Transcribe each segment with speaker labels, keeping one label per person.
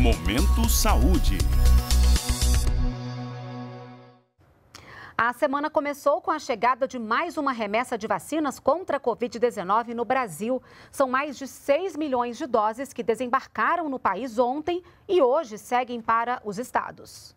Speaker 1: Momento Saúde.
Speaker 2: A semana começou com a chegada de mais uma remessa de vacinas contra a Covid-19 no Brasil. São mais de 6 milhões de doses que desembarcaram no país ontem e hoje seguem para os estados.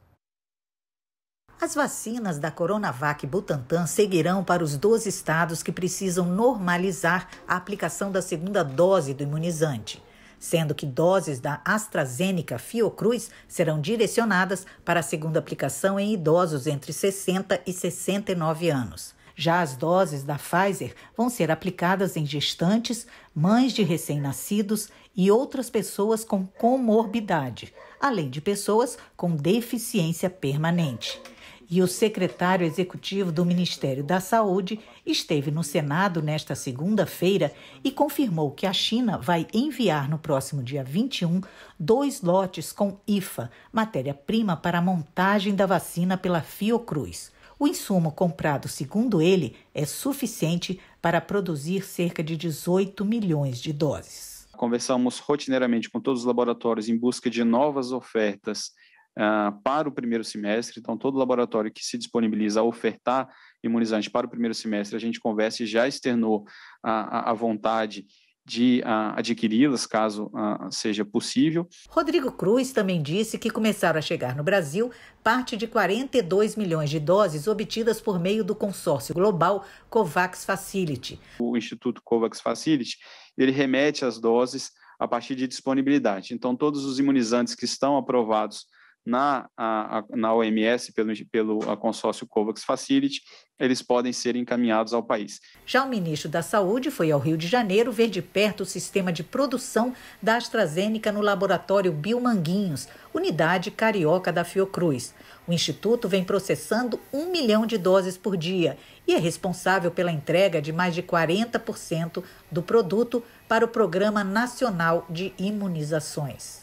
Speaker 3: As vacinas da Coronavac e Butantan seguirão para os 12 estados que precisam normalizar a aplicação da segunda dose do imunizante sendo que doses da AstraZeneca Fiocruz serão direcionadas para a segunda aplicação em idosos entre 60 e 69 anos. Já as doses da Pfizer vão ser aplicadas em gestantes, mães de recém-nascidos e outras pessoas com comorbidade, além de pessoas com deficiência permanente e o secretário executivo do Ministério da Saúde esteve no Senado nesta segunda-feira e confirmou que a China vai enviar no próximo dia 21 dois lotes com IFA, matéria-prima para a montagem da vacina pela Fiocruz. O insumo comprado, segundo ele, é suficiente para produzir cerca de 18 milhões de doses.
Speaker 1: Conversamos rotineiramente com todos os laboratórios em busca de novas ofertas uh, para o primeiro semestre. Então, todo laboratório que se disponibiliza a ofertar imunizante para o primeiro semestre, a gente conversa e já externou a, a vontade de uh, adquiri-las, caso uh, seja possível. Rodrigo Cruz
Speaker 3: também disse que começaram a chegar no Brasil parte de 42 milhões de doses obtidas por meio do consórcio global COVAX Facility.
Speaker 1: O Instituto COVAX Facility, ele remete as doses a partir de disponibilidade. Então, todos os imunizantes que estão aprovados na, a, a, na OMS pelo, pelo consórcio COVAX Facility, eles podem ser encaminhados ao país.
Speaker 3: Já o ministro da Saúde foi ao Rio de Janeiro ver de perto o sistema de produção da AstraZeneca no laboratório Biomanguinhos, unidade carioca da Fiocruz. O instituto vem processando um milhão de doses por dia e é responsável pela entrega de mais de 40% do produto para o Programa Nacional de Imunizações.